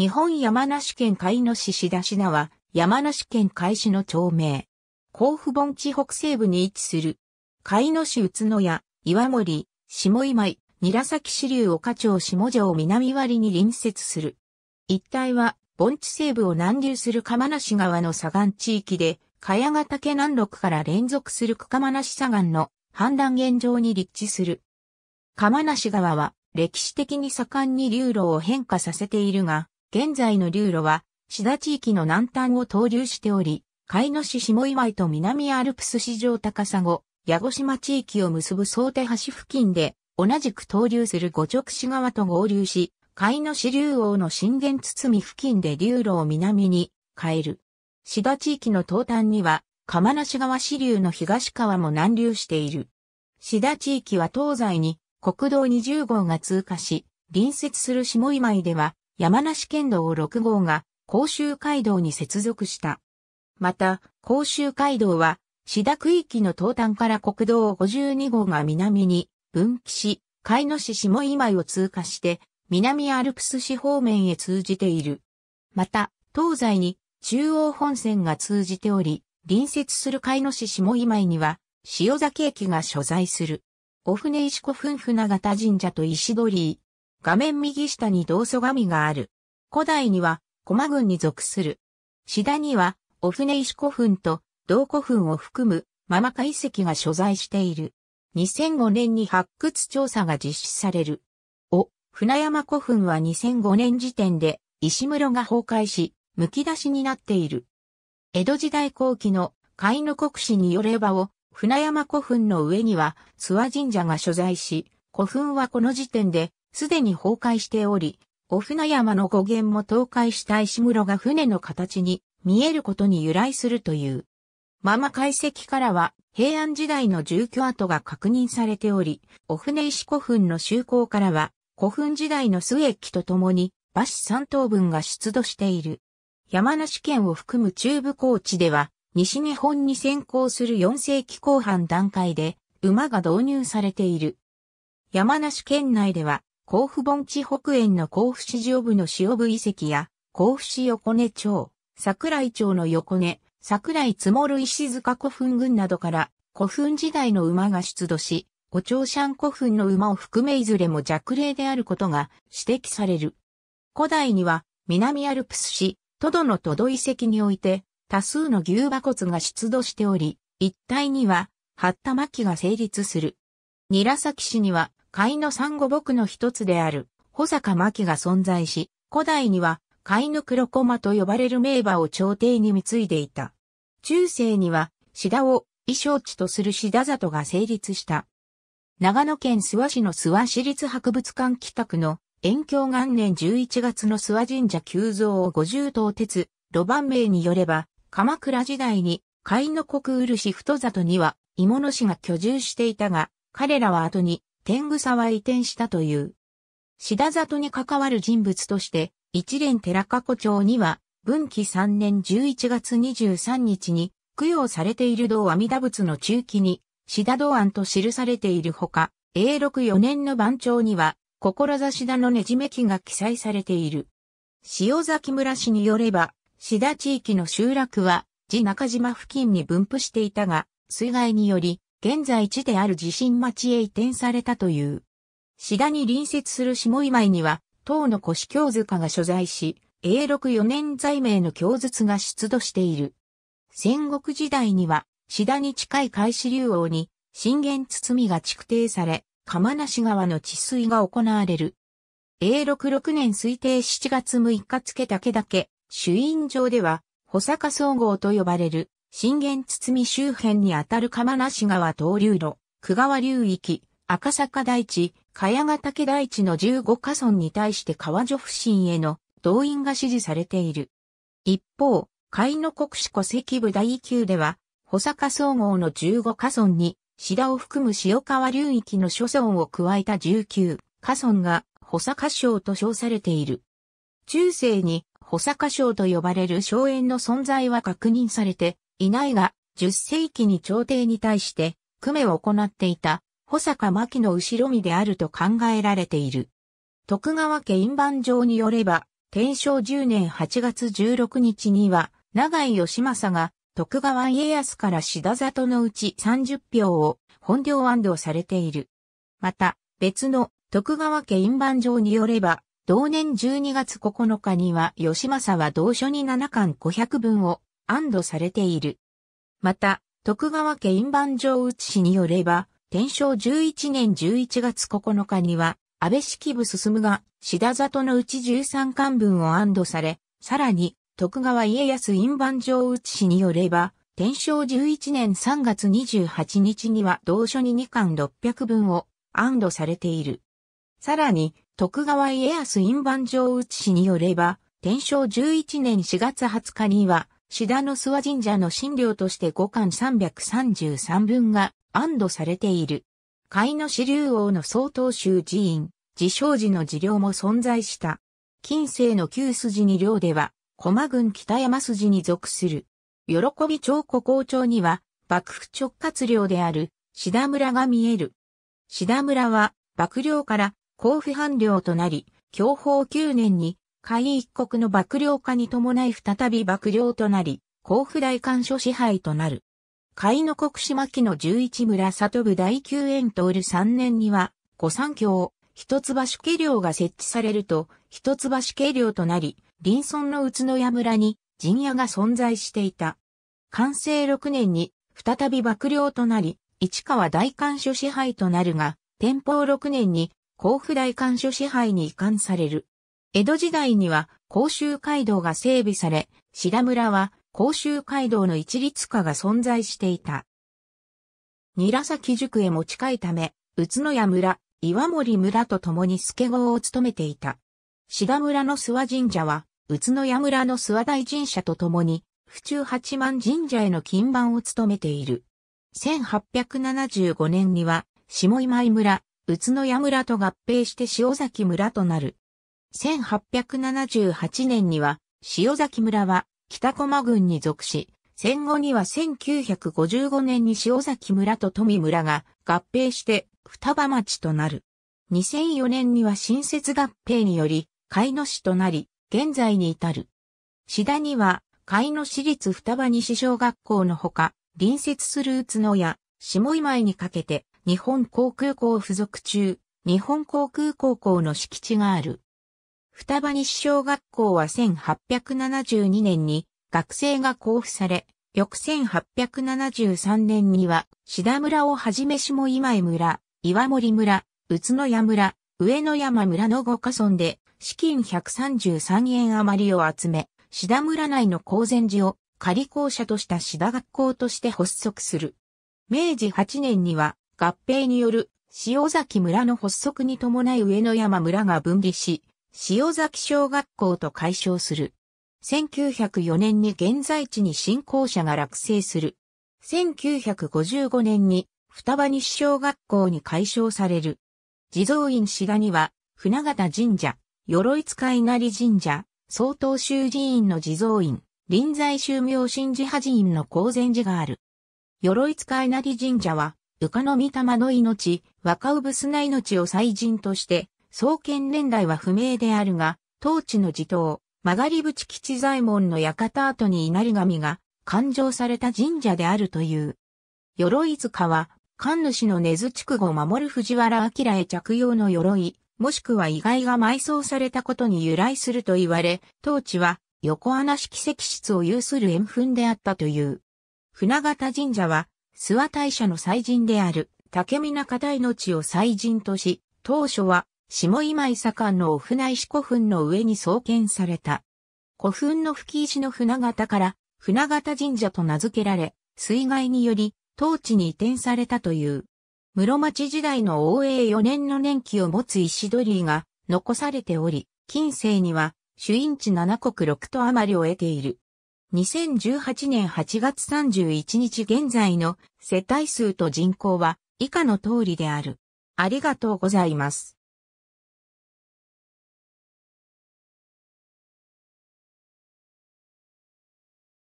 日本山梨県海野市志田品は、山梨県海市の町名。甲府盆地北西部に位置する。海野市宇都宮、岩森、下今井、韮崎支流岡町下城南割に隣接する。一帯は、盆地西部を南流する釜梨川の左岸地域で、茅ヶ岳南麓から連続する区釜梨左岸の判断現状に立地する。釜梨川は歴史的に盛んに流路を変化させているが、現在の流路は、志田地域の南端を投流しており、海野市下岩井と南アルプス市場高砂、矢後島地域を結ぶ総手橋付近で、同じく投流する五直市川と合流し、海野市流王の震源み付近で流路を南に変える。志田地域の東端には、釜無川支流の東川も南流している。志田地域は東西に国道20号が通過し、隣接する下今井では山梨県道6号が甲州街道に接続した。また、甲州街道は、志田区域の東端から国道52号が南に分岐し、海野市下今井を通過して、南アルプス市方面へ通じている。また、東西に中央本線が通じており、隣接する海野市下今井には、塩崎駅が所在する。お船石古墳船形神社と石鳥居、画面右下に道祖神がある。古代には、駒群に属する。シダには、お船石古墳と、銅古墳を含む、ママカ遺跡が所在している。2005年に発掘調査が実施される。お、船山古墳は2005年時点で、石室が崩壊し、剥き出しになっている。江戸時代後期の甲斐の国史によればを、船山古墳の上には諏訪神社が所在し、古墳はこの時点ですでに崩壊しており、御船山の語源も倒壊した石室が船の形に見えることに由来するという。まま解析からは平安時代の住居跡が確認されており、御船石古墳の修行からは古墳時代の末期とともに馬市三等分が出土している。山梨県を含む中部高地では西日本に先行する4世紀後半段階で馬が導入されている。山梨県内では甲府盆地北園の甲府市上部の塩部遺跡や、甲府市横根町、桜井町の横根、桜井積もる石塚古墳群などから古墳時代の馬が出土し、お長山古墳の馬を含めいずれも弱霊であることが指摘される。古代には南アルプス市、トドのトド遺跡において多数の牛馬骨が出土しており、一帯には、八田巻が成立する。韮崎市には、甲斐の産後木の一つである、穂坂巻が存在し、古代には、甲斐の黒駒と呼ばれる名馬を朝廷に貢いでいた。中世には、シダを、衣装地とするシダ里が成立した。長野県諏訪市の諏訪市立博物館北区の、延享元年11月の諏訪神社急造を五十頭鉄、路盤名によれば、鎌倉時代に、甲斐の国漆太里には、芋の氏が居住していたが、彼らは後に、天草は移転したという。志田里に関わる人物として、一連寺加古町には、文紀3年11月23日に、供養されている道阿弥陀仏の中期に、志田道案と記されているほか、永禄4年の番長には、志田のねじめ記が記載されている。塩崎村氏によれば、志田地域の集落は、地中島付近に分布していたが、水害により、現在地である地震町へ移転されたという。志田に隣接する下今井には、唐の古市京塚が所在し、永禄4年在名の京筒が出土している。戦国時代には、志田に近い海支流王に、震源みが築定され、釜梨川の治水が行われる。永禄6年推定7月6日付だ岳、主因上では、保坂総合と呼ばれる震源堤周辺にあたる釜梨川東流路、久川流域、赤坂台地、茅ヶ岳台地の15カ村に対して川女不信への動員が支持されている。一方、海の国史戸石部第9では、保坂総合の15カ村に、シダを含む塩川流域の諸村を加えた19カ村が保坂省と称されている。中世に保坂省と呼ばれる荘園の存在は確認されて、いないが、10世紀に朝廷に対して、工面を行っていた、保坂牧の後ろ身であると考えられている。徳川家印判上によれば、天正10年8月16日には、永井義政が、徳川家康から志田里のうち30票を本領安堵されている。また、別の徳川家印判上によれば、同年12月9日には義政は同書に7巻500分を安堵されている。また、徳川家印番城内市によれば、天正11年11月9日には、安倍式部進が、志田里のうち13巻分を安堵され、さらに、徳川家康印番城内市によれば、天正11年3月28日には同書に2巻600分を安堵されている。さらに、徳川家康印番城内市によれば、天正11年4月20日には、シダの諏訪神社の神領として五巻333分が安堵されている。海の支流王の総統州寺院、自称寺の寺領も存在した。近世の旧筋二領では、駒郡北山筋に属する。喜び町古校町には、幕府直轄領である、シダ村が見える。シダ村は、幕領から、甲府藩領となり、享保九年に、海一国の幕僚化に伴い再び幕僚となり、甲府大官所支配となる。海の国島木の十一村里部第九園通る三年には、五三橋、一橋家領が設置されると、一橋家領となり、林村の宇都宮村に陣屋が存在していた。完成六年に、再び幕僚となり、市川大官所支配となるが、天保六年に甲府大官所支配に移管される。江戸時代には甲州街道が整備され、志田村は甲州街道の一律化が存在していた。韮崎塾へも近いため、宇都宮村、岩森村と共に助郷を務めていた。志田村の諏訪神社は、宇都宮村の諏訪大神社と共に、府中八幡神社への金番を務めている。1875年には、下今井村、宇都宮村と合併して塩崎村となる。1878年には、塩崎村は北駒郡に属し、戦後には1955年に塩崎村と富村が合併して双葉町となる。2004年には新設合併により、海野市となり、現在に至る。志田には、海野市立双葉西小学校のほか、隣接する宇都や下今井にかけて、日本航空校付属中、日本航空高校の敷地がある。双葉西小学校は1872年に学生が交付され、翌1873年には、志田村をはじめ下今井村、岩森村、宇都宮村、上野山村の5カ村で、資金133円余りを集め、志田村内の高善寺を仮校舎とした志田学校として発足する。明治8年には、合併による塩崎村の発足に伴い上野山村が分離し、塩崎小学校と改称する。1904年に現在地に新校舎が落成する。1955年に双葉西小学校に改称される。地蔵院志賀には、船形神社、鎧塚稲荷神社、総統衆寺院の地蔵院、臨済宗明神寺派寺院の公禅寺がある。鎧塚稲荷神社は、床の御霊の命、若すな命を祭神として、創建年代は不明であるが、当地の地頭、曲がり淵吉左衛門の館跡に稲荷神が勘定された神社であるという。鎧塚は、神主の根津地区を守る藤原明へ着用の鎧、もしくは意外が埋葬されたことに由来すると言われ、当地は横穴式石室を有する円墳であったという。船形神社は、諏訪大社の祭神である竹見中台の地を祭神とし、当初は下今井左官の御船石古墳の上に創建された。古墳の吹石の船形から船形神社と名付けられ、水害により当地に移転されたという。室町時代の応永4年の年期を持つ石鳥居が残されており、近世には主因地7国6都余りを得ている。2018年8月31日現在の世帯数と人口は以下の通りである。ありがとうございます。